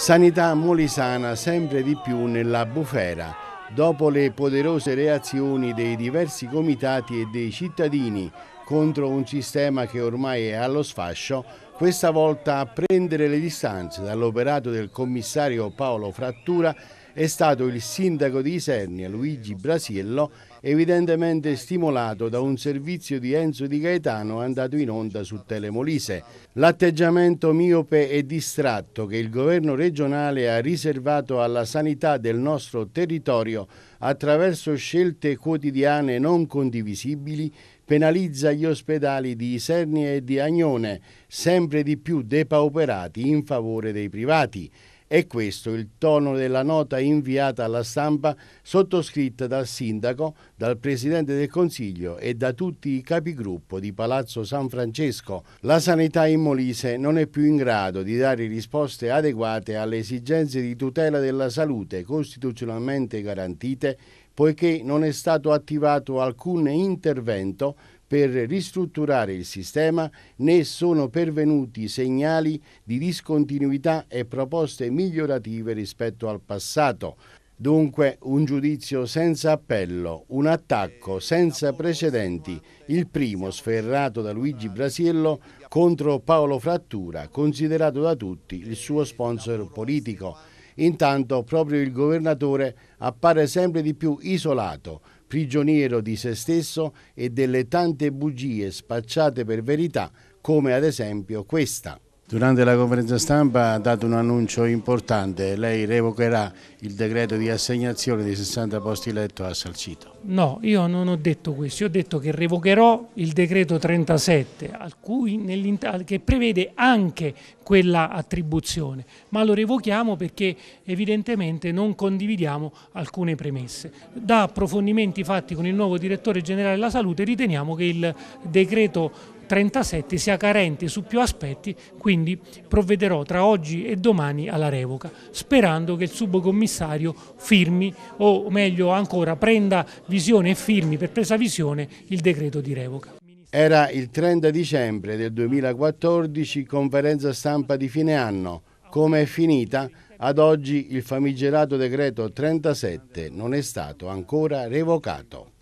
Sanità molisana sempre di più nella bufera. Dopo le poderose reazioni dei diversi comitati e dei cittadini contro un sistema che ormai è allo sfascio, questa volta a prendere le distanze dall'operato del commissario Paolo Frattura è stato il sindaco di Isernia, Luigi Brasiello, evidentemente stimolato da un servizio di Enzo Di Gaetano andato in onda su Telemolise. L'atteggiamento miope e distratto che il governo regionale ha riservato alla sanità del nostro territorio attraverso scelte quotidiane non condivisibili penalizza gli ospedali di Isernia e di Agnone, sempre di più depauperati in favore dei privati. È questo il tono della nota inviata alla stampa sottoscritta dal sindaco, dal Presidente del Consiglio e da tutti i capigruppo di Palazzo San Francesco. La sanità in Molise non è più in grado di dare risposte adeguate alle esigenze di tutela della salute costituzionalmente garantite poiché non è stato attivato alcun intervento per ristrutturare il sistema né sono pervenuti segnali di discontinuità e proposte migliorative rispetto al passato. Dunque un giudizio senza appello, un attacco senza precedenti, il primo sferrato da Luigi Brasiello contro Paolo Frattura, considerato da tutti il suo sponsor politico. Intanto proprio il governatore appare sempre di più isolato, prigioniero di se stesso e delle tante bugie spacciate per verità, come ad esempio questa. Durante la conferenza stampa ha dato un annuncio importante, lei revocherà il decreto di assegnazione dei 60 posti letto a Salcito. No, io non ho detto questo, io ho detto che revocherò il decreto 37 che prevede anche quella attribuzione, ma lo revochiamo perché evidentemente non condividiamo alcune premesse. Da approfondimenti fatti con il nuovo direttore generale della salute riteniamo che il decreto 37 sia carente su più aspetti, quindi provvederò tra oggi e domani alla revoca, sperando che il subcommissario firmi o meglio ancora prenda visione e firmi per presa visione il decreto di revoca. Era il 30 dicembre del 2014, conferenza stampa di fine anno. Come è finita? Ad oggi il famigerato decreto 37 non è stato ancora revocato.